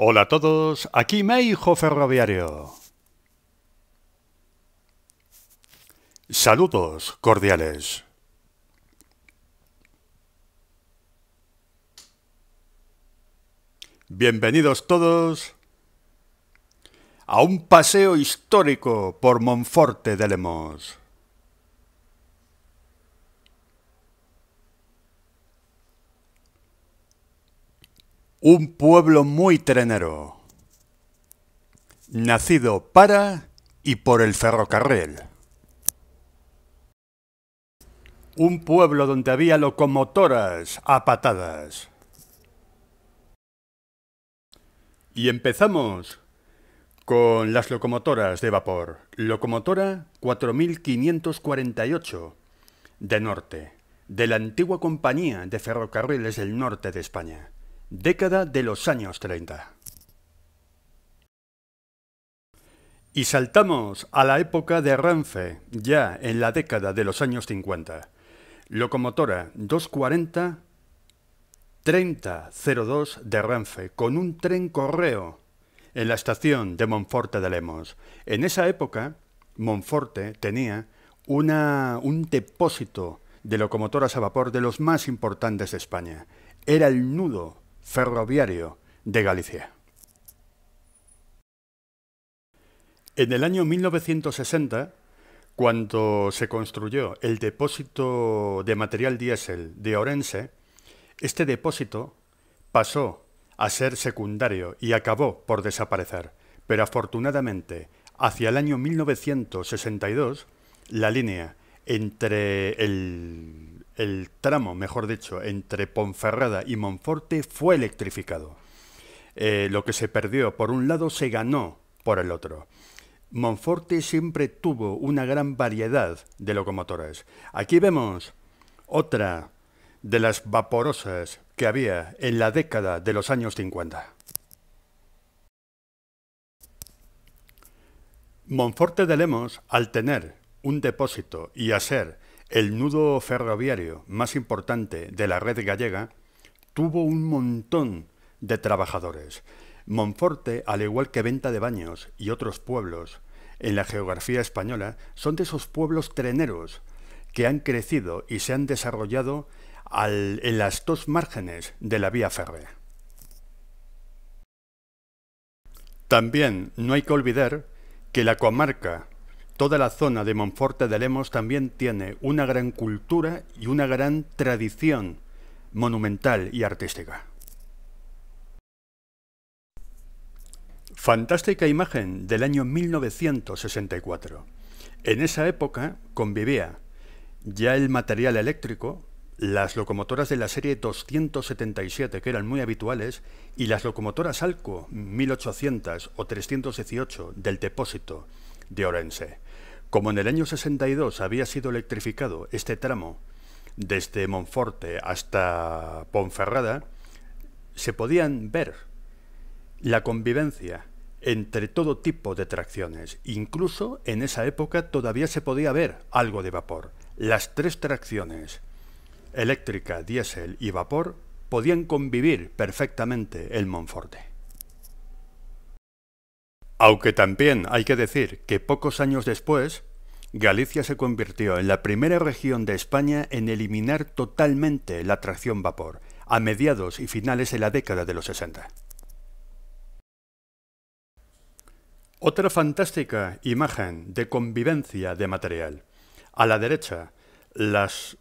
Hola a todos, aquí hijo Ferroviario. Saludos cordiales. Bienvenidos todos a un paseo histórico por Monforte de Lemos. Un pueblo muy trenero, nacido para y por el ferrocarril. Un pueblo donde había locomotoras a patadas. Y empezamos con las locomotoras de vapor. Locomotora 4548 de norte, de la antigua compañía de ferrocarriles del norte de España década de los años 30. Y saltamos a la época de Ranfe, ya en la década de los años 50. Locomotora 240 3002 de Ranfe, con un tren correo en la estación de Monforte de Lemos. En esa época, Monforte tenía un depósito de locomotoras a vapor de los más importantes de España. Era el nudo ferroviario de Galicia. En el año 1960, cuando se construyó el depósito de material diésel de Orense, este depósito pasó a ser secundario y acabó por desaparecer, pero afortunadamente, hacia el año 1962, la línea entre el el tramo, mejor dicho, entre Ponferrada y Monforte fue electrificado. Eh, lo que se perdió por un lado se ganó por el otro. Monforte siempre tuvo una gran variedad de locomotoras. Aquí vemos otra de las vaporosas que había en la década de los años 50. Monforte de Lemos, al tener un depósito y hacer... El nudo ferroviario más importante de la red gallega tuvo un montón de trabajadores. Monforte, al igual que Venta de Baños y otros pueblos en la geografía española, son de esos pueblos treneros que han crecido y se han desarrollado en las dos márgenes de la vía férrea. También no hay que olvidar que la comarca Toda la zona de Monforte de Lemos también tiene una gran cultura y una gran tradición monumental y artística. Fantástica imagen del año 1964. En esa época convivía ya el material eléctrico, las locomotoras de la serie 277 que eran muy habituales y las locomotoras Alco 1800 o 318 del depósito de Orense. Como en el año 62 había sido electrificado este tramo desde Monforte hasta Ponferrada, se podían ver la convivencia entre todo tipo de tracciones. Incluso en esa época todavía se podía ver algo de vapor. Las tres tracciones, eléctrica, diésel y vapor, podían convivir perfectamente en Monforte. Aunque también hay que decir que pocos años después, Galicia se convirtió en la primera región de España en eliminar totalmente la tracción vapor, a mediados y finales de la década de los 60. Otra fantástica imagen de convivencia de material. A la derecha,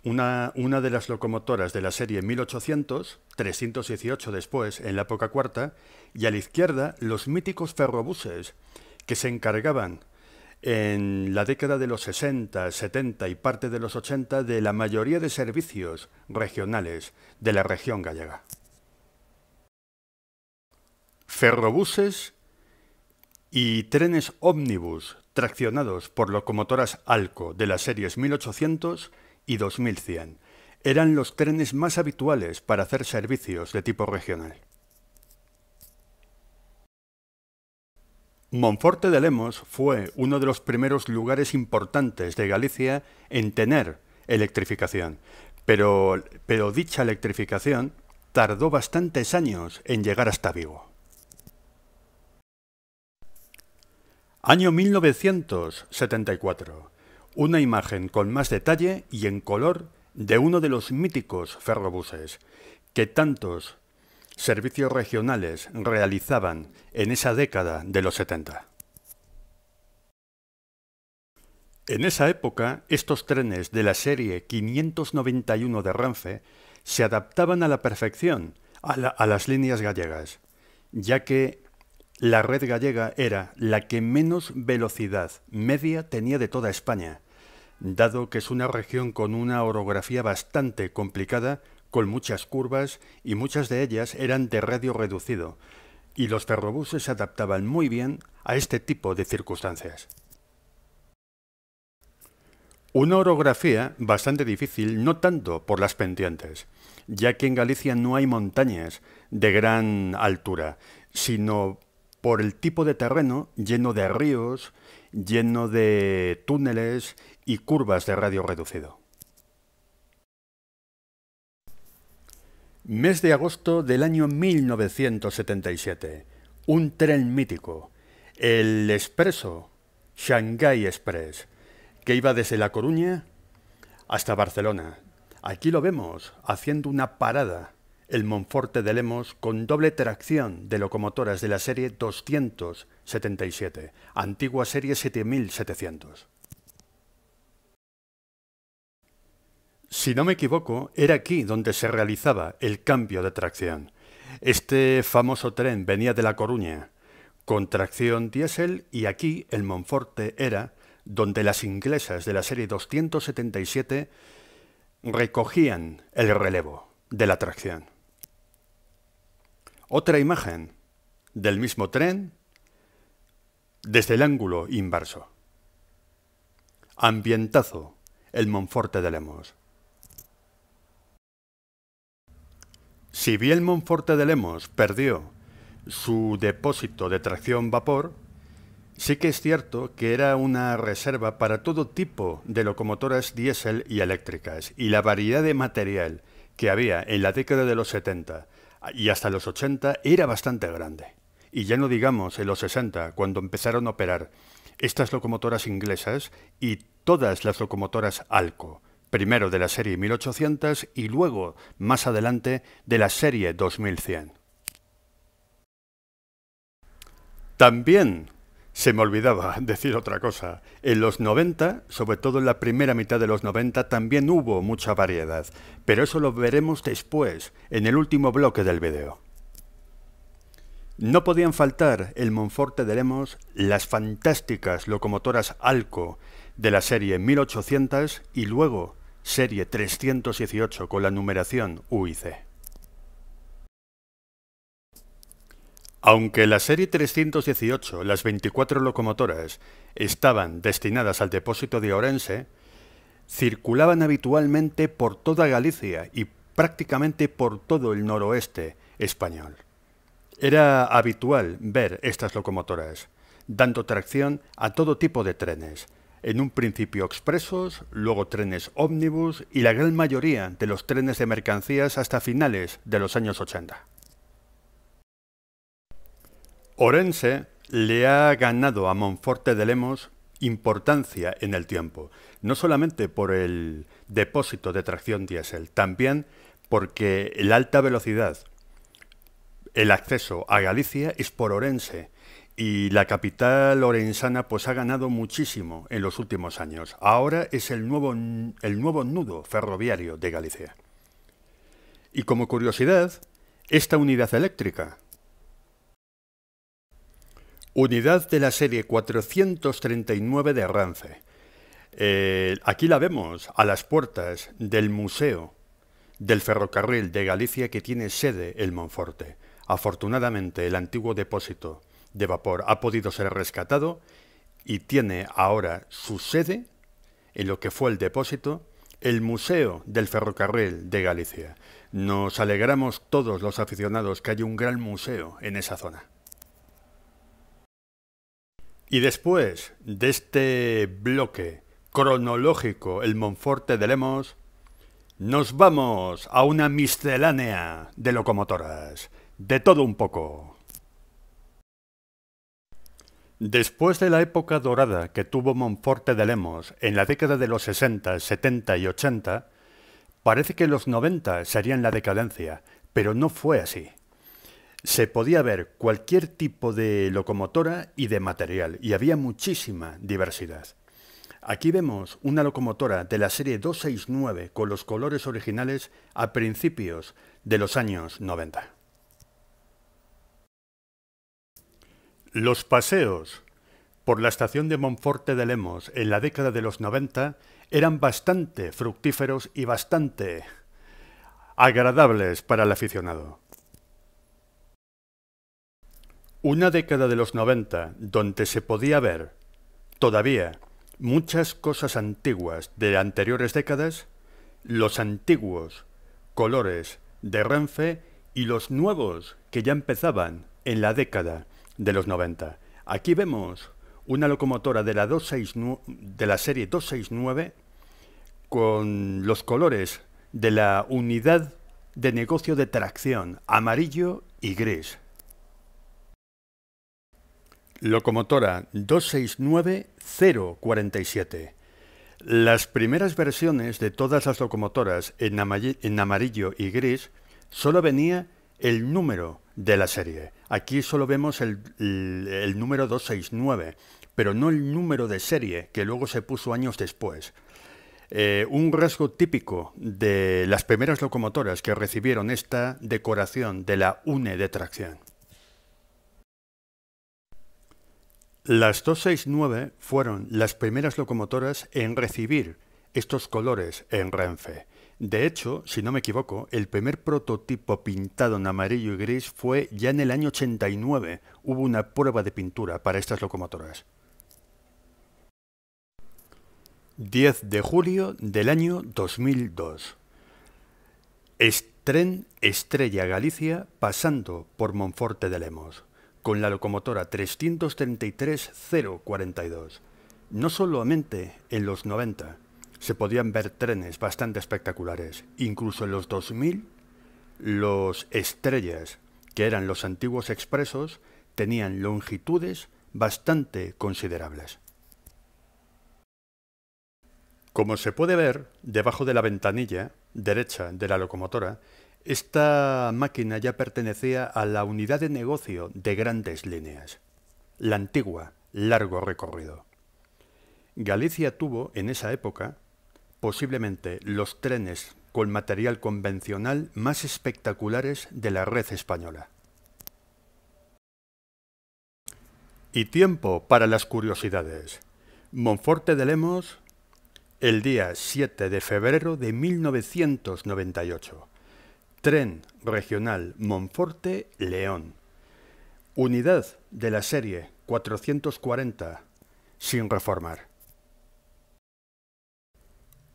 una, una, de las locomotoras de la serie 1800, 318 después, en la época cuarta, y a la izquierda los míticos ferrobuses que se encargaban en la década de los 60, 70 y parte de los 80 de la mayoría de servicios regionales de la región gallega. Ferrobuses y trenes ómnibus traccionados por locomotoras Alco de las series 1800, y 2100 eran los trenes más habituales para hacer servicios de tipo regional. Monforte de Lemos fue uno de los primeros lugares importantes de Galicia en tener electrificación, pero, dicha electrificación tardó bastantes años en llegar hasta Vigo. Año 1974. Una imagen con más detalle y en color de uno de los míticos ferrobuses que tantos servicios regionales realizaban en esa década de los 70. En esa época, estos trenes de la serie 591 de Renfe se adaptaban a la perfección a, las líneas gallegas, ya que la red gallega era la que menos velocidad media tenía de toda España, dado que es una región con una orografía bastante complicada, con muchas curvas y muchas de ellas eran de radio reducido, y los ferrobuses se adaptaban muy bien a este tipo de circunstancias. Una orografía bastante difícil, no tanto por las pendientes, ya que en Galicia no hay montañas de gran altura, sino por el tipo de terreno lleno de ríos, lleno de túneles y curvas de radio reducido. Mes de agosto del año 1977. Un tren mítico, el Expreso, Shanghai Express, que iba desde La Coruña hasta Barcelona. Aquí lo vemos, haciendo una parada, el Monforte de Lemos con doble tracción de locomotoras de la serie 277, antigua serie 7700. Si no me equivoco, era aquí donde se realizaba el cambio de tracción. Este famoso tren venía de La Coruña, con tracción diésel, y aquí, el Monforte, era donde las inglesas de la serie 277 recogían el relevo de la tracción. Otra imagen del mismo tren desde el ángulo inverso. Ambientazo, el Monforte de Lemos. Si bien Monforte de Lemos perdió su depósito de tracción vapor, sí que es cierto que era una reserva para todo tipo de locomotoras diésel y eléctricas, y la variedad de material que había en la década de los 70 y hasta los 80 era bastante grande. Y ya no digamos en los 60, cuando empezaron a operar estas locomotoras inglesas y todas las locomotoras Alco, primero de la serie 1800 y luego, más adelante, de la serie 2100. También se me olvidaba decir otra cosa. En los 90, sobre todo en la primera mitad de los 90, también hubo mucha variedad, pero eso lo veremos después, en el último bloque del video. No podían faltar el Monforte de Lemos, las fantásticas locomotoras Alco de la serie 1800 y luego serie 318 con la numeración UIC. Aunque la serie 318, las 24 locomotoras, estaban destinadas al depósito de Orense, circulaban habitualmente por toda Galicia y prácticamente por todo el noroeste español. Era habitual ver estas locomotoras, dando tracción a todo tipo de trenes, en un principio expresos, luego trenes ómnibus y la gran mayoría de los trenes de mercancías hasta finales de los años 80. Orense le ha ganado a Monforte de Lemos importancia en el tiempo, no solamente por el depósito de tracción diésel, también porque la alta velocidad, el acceso a Galicia es por Orense, y la capital orensana pues ha ganado muchísimo en los últimos años. Ahora es el nuevo, el nuevo nudo ferroviario de Galicia. Y como curiosidad, esta unidad eléctrica, unidad de la serie 439 de Rance. Eh, aquí la vemos a las puertas del Museo del Ferrocarril de Galicia que tiene sede el Monforte. Afortunadamente, el antiguo depósito de vapor ha podido ser rescatado y tiene ahora su sede en lo que fue el depósito, el Museo del Ferrocarril de Galicia. Nos alegramos todos los aficionados que hay un gran museo en esa zona. Y después de este bloque cronológico, el Monforte de Lemos, nos vamos a una miscelánea de locomotoras, de todo un poco. Después de la época dorada que tuvo Monforte de Lemos en la década de los 60, 70 y 80, parece que los 90 serían la decadencia, pero no fue así. Se podía ver cualquier tipo de locomotora y de material, y había muchísima diversidad. Aquí vemos una locomotora de la serie 269 con los colores originales a principios de los años 90. Los paseos por la estación de Monforte de Lemos en la década de los 90 eran bastante fructíferos y bastante agradables para el aficionado. Una década de los 90 donde se podía ver todavía muchas cosas antiguas de anteriores décadas, los antiguos colores de Renfe y los nuevos que ya empezaban en la década de los 90. Aquí vemos una locomotora de la, de la serie 269 con los colores de la unidad de negocio de tracción, amarillo y gris. Locomotora 269-047. Las primeras versiones de todas las locomotoras en, amarillo y gris solo venía el número de la serie. Aquí solo vemos el, número 269, pero no el número de serie que luego se puso años después. Eh, un rasgo típico de las primeras locomotoras que recibieron esta decoración de la UNE de tracción. Las 269 fueron las primeras locomotoras en recibir estos colores en Renfe. De hecho, si no me equivoco, el primer prototipo pintado en amarillo y gris fue ya en el año 89. Hubo una prueba de pintura para estas locomotoras. 10 de julio del año 2002. Tren Estrella Galicia pasando por Monforte de Lemos, con la locomotora 333-042. No solamente en los 90, se podían ver trenes bastante espectaculares. Incluso en los 2000, los estrellas, que eran los antiguos expresos, tenían longitudes bastante considerables. Como se puede ver, debajo de la ventanilla derecha de la locomotora, esta máquina ya pertenecía a la unidad de negocio de grandes líneas, la antigua Largo Recorrido. Galicia tuvo, en esa época, posiblemente los trenes con material convencional más espectaculares de la red española. Y tiempo para las curiosidades. Monforte de Lemos, el día 7 de febrero de 1998. Tren regional Monforte-León. Unidad de la serie 440, sin reformar.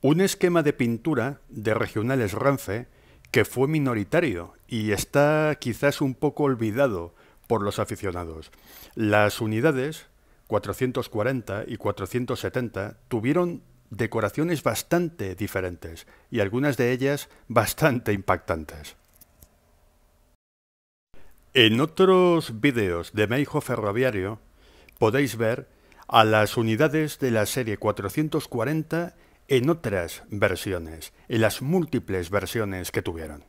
Un esquema de pintura de regionales Ranfe que fue minoritario y está quizás un poco olvidado por los aficionados. Las unidades 440 y 470 tuvieron decoraciones bastante diferentes y algunas de ellas bastante impactantes. En otros vídeos de Meijo Ferroviario podéis ver a las unidades de la serie 440 en otras versiones, en las múltiples versiones que tuvieron.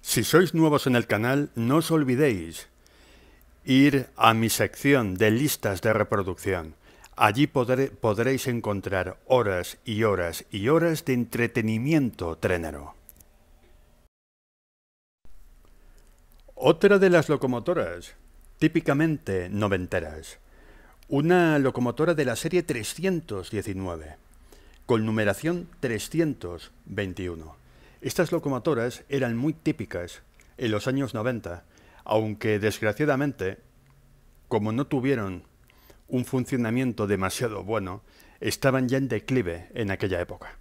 Si sois nuevos en el canal, no os olvidéis ir a mi sección de listas de reproducción. Allí podréis encontrar horas y horas y horas de entretenimiento trenero. Otra de las locomotoras, típicamente noventeras, una locomotora de la serie 319, con numeración 321. Estas locomotoras eran muy típicas en los años 90, aunque desgraciadamente, como no tuvieron un funcionamiento demasiado bueno, estaban ya en declive en aquella época.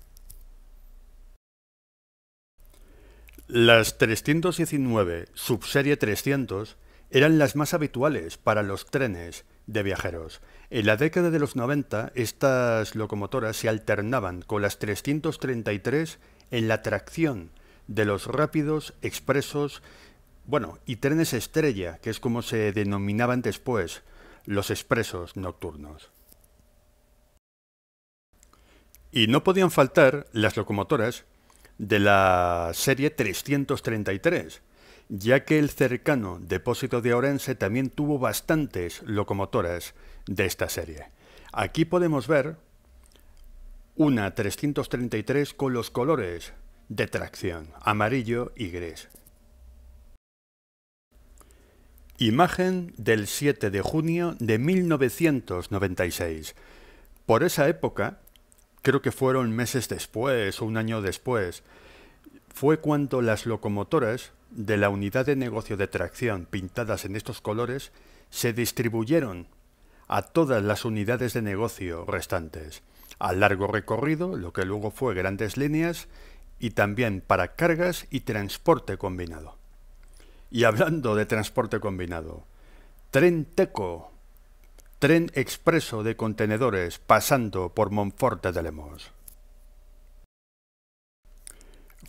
Las 319 subserie 300 eran las más habituales para los trenes de viajeros. En la década de los 90, estas locomotoras se alternaban con las 333 en la tracción de los rápidos, expresos, bueno, y trenes estrella, que es como se denominaban después los expresos nocturnos. Y no podían faltar las locomotoras de la serie 333, ya que el cercano depósito de Orense también tuvo bastantes locomotoras de esta serie. Aquí podemos ver una 333 con los colores de tracción, amarillo y gris. Imagen del 7 de junio de 1996. Por esa época, creo que fueron meses después o un año después, fue cuando las locomotoras de la unidad de negocio de tracción pintadas en estos colores se distribuyeron a todas las unidades de negocio restantes, a largo recorrido, lo que luego fue grandes líneas, y también para cargas y transporte combinado. Y hablando de transporte combinado, tren Teco, tren expreso de contenedores pasando por Monforte de Lemos.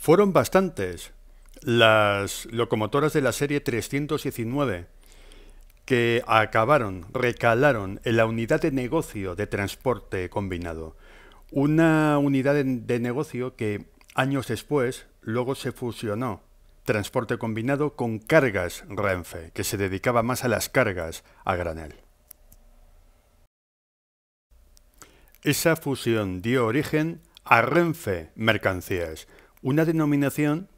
Fueron bastantes las locomotoras de la serie 319 que acabaron, recalaron en la unidad de negocio de transporte combinado. Una unidad de, negocio que años después luego se fusionó transporte combinado con cargas Renfe, que se dedicaba más a las cargas a granel. Esa fusión dio origen a Renfe Mercancías, una denominación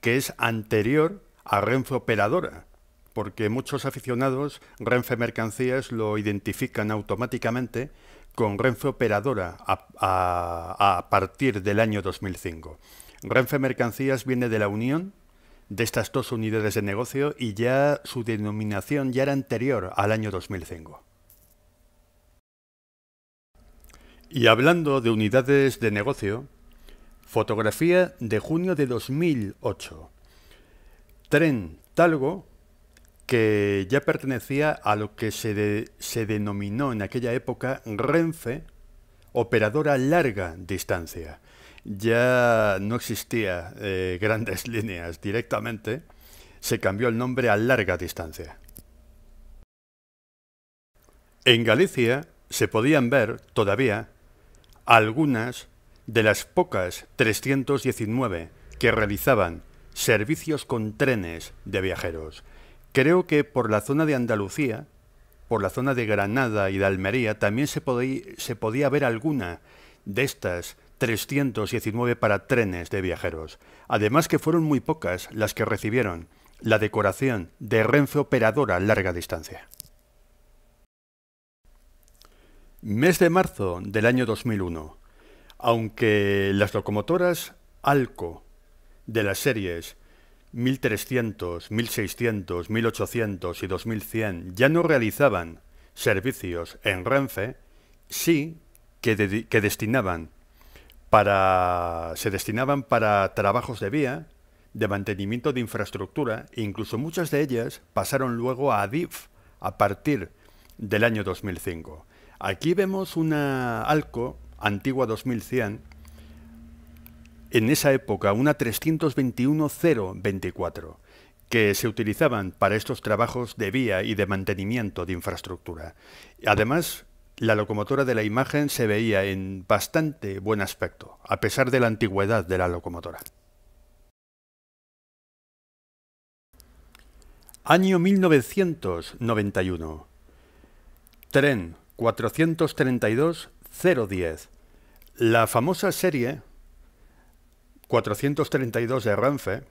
que es anterior a Renfe Operadora, porque muchos aficionados Renfe Mercancías lo identifican automáticamente con Renfe Operadora a, partir del año 2005. Renfe Mercancías viene de la unión de estas dos unidades de negocio y ya su denominación ya era anterior al año 2005. Y hablando de unidades de negocio, Fotografía de junio de 2008. Tren Talgo que ya pertenecía a lo que se, denominó en aquella época Renfe, operadora larga distancia. Ya no existía eh, grandes líneas directamente, se cambió el nombre a larga distancia. En Galicia se podían ver todavía algunas de las pocas 319 que realizaban servicios con trenes de viajeros, creo que por la zona de Andalucía, por la zona de Granada y de Almería, también se, podía ver alguna de estas 319 para trenes de viajeros. Además que fueron muy pocas las que recibieron la decoración de Renfe Operadora larga distancia. Mes de marzo del año 2001. Aunque las locomotoras Alco de las series 1300, 1600, 1800 y 2100 ya no realizaban servicios en Renfe, sí que, destinaban para, se destinaban para trabajos de vía, de mantenimiento de infraestructura, e incluso muchas de ellas pasaron luego a ADIF a partir del año 2005. Aquí vemos una ALCO antigua 2100, en esa época una 321-024, que se utilizaban para estos trabajos de vía y de mantenimiento de infraestructura. Además, la locomotora de la imagen se veía en bastante buen aspecto, a pesar de la antigüedad de la locomotora. Año 1991. Tren 432-010 la famosa serie 432 de Ranfe,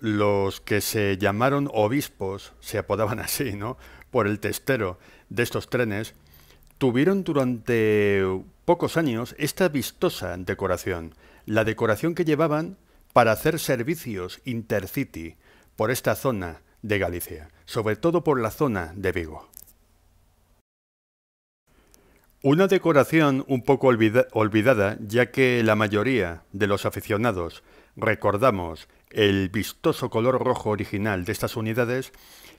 los que se llamaron obispos, se apodaban así, ¿no? Por el testero de estos trenes, tuvieron durante pocos años esta vistosa decoración, la decoración que llevaban para hacer servicios intercity por esta zona de Galicia, sobre todo por la zona de Vigo. Una decoración un poco olvidada, ya que la mayoría de los aficionados recordamos el vistoso color rojo original de estas unidades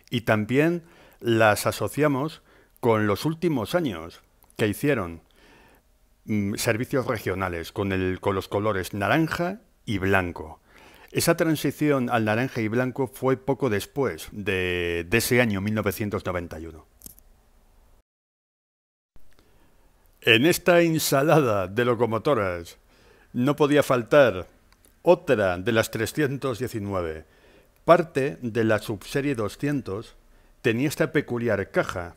y también las asociamos con los últimos años que hicieron mm, servicios regionales con, los colores naranja y blanco. Esa transición al naranja y blanco fue poco después de ese año 1991. En esta ensalada de locomotoras no podía faltar otra de las 319. Parte de la subserie 200 tenía esta peculiar caja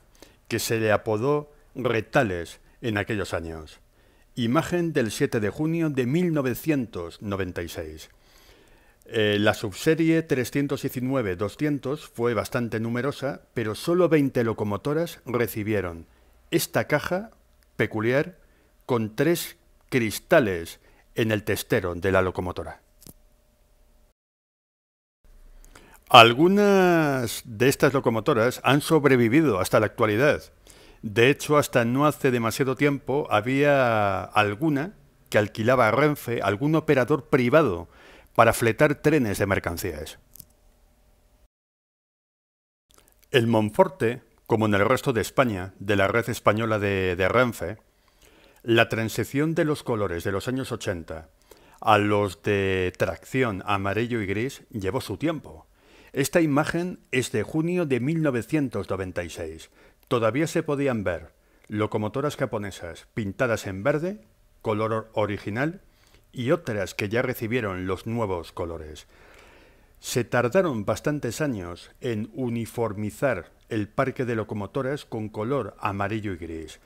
que se le apodó Retales en aquellos años. Imagen del 7 de junio de 1996. Eh, la subserie 319-200 fue bastante numerosa, pero solo 20 locomotoras recibieron esta caja peculiar con tres cristales en el testero de la locomotora. Algunas de estas locomotoras han sobrevivido hasta la actualidad. De hecho, hasta no hace demasiado tiempo había alguna que alquilaba a Renfe algún operador privado para fletar trenes de mercancías. El Monforte como en el resto de España, de la red española de, Ranfe, Renfe, la transición de los colores de los años 80 a los de tracción amarillo y gris llevó su tiempo. Esta imagen es de junio de 1996. Todavía se podían ver locomotoras japonesas pintadas en verde, color original, y otras que ya recibieron los nuevos colores. Se tardaron bastantes años en uniformizar el parque de locomotoras con color amarillo y gris.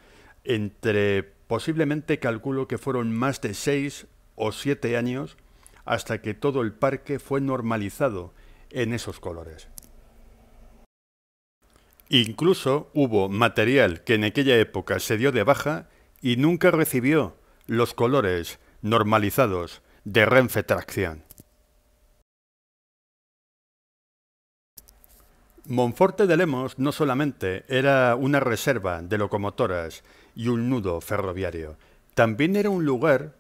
Entre posiblemente calculo que fueron más de seis o siete años hasta que todo el parque fue normalizado en esos colores. Incluso hubo material que en aquella época se dio de baja y nunca recibió los colores normalizados de Renfe Tracción. Monforte de Lemos no solamente era una reserva de locomotoras y un nudo ferroviario, también era un lugar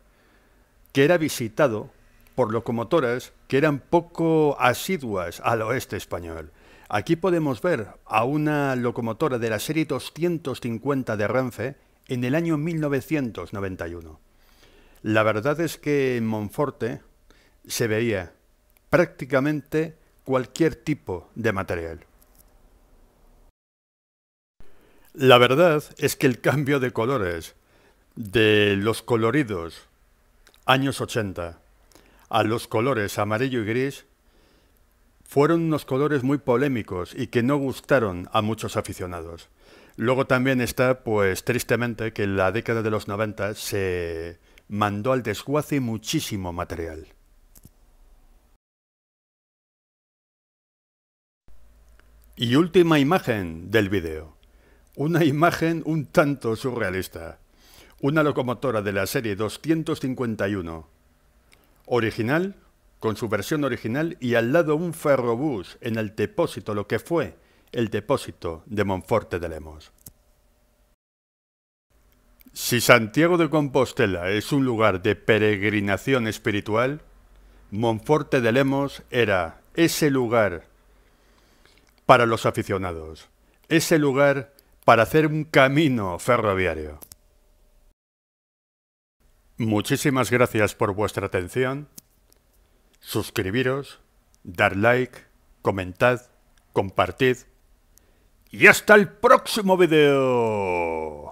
que era visitado por locomotoras que eran poco asiduas al oeste español. Aquí podemos ver a una locomotora de la serie 250 de Renfe en el año 1991. La verdad es que en Monforte se veía prácticamente cualquier tipo de material. La verdad es que el cambio de colores de los coloridos años 80 a los colores amarillo y gris fueron unos colores muy polémicos y que no gustaron a muchos aficionados. Luego también está, pues tristemente, que en la década de los 90 se mandó al desguace muchísimo material. Y última imagen del vídeo. Una imagen un tanto surrealista. Una locomotora de la serie 251. Original, con su versión original y al lado un ferrobús en el depósito, lo que fue el depósito de Monforte de Lemos. Si Santiago de Compostela es un lugar de peregrinación espiritual, Monforte de Lemos era ese lugar para los aficionados, ese lugar para hacer un camino ferroviario. Muchísimas gracias por vuestra atención. Suscribiros, dar like, comentad, compartid. Y hasta el próximo video.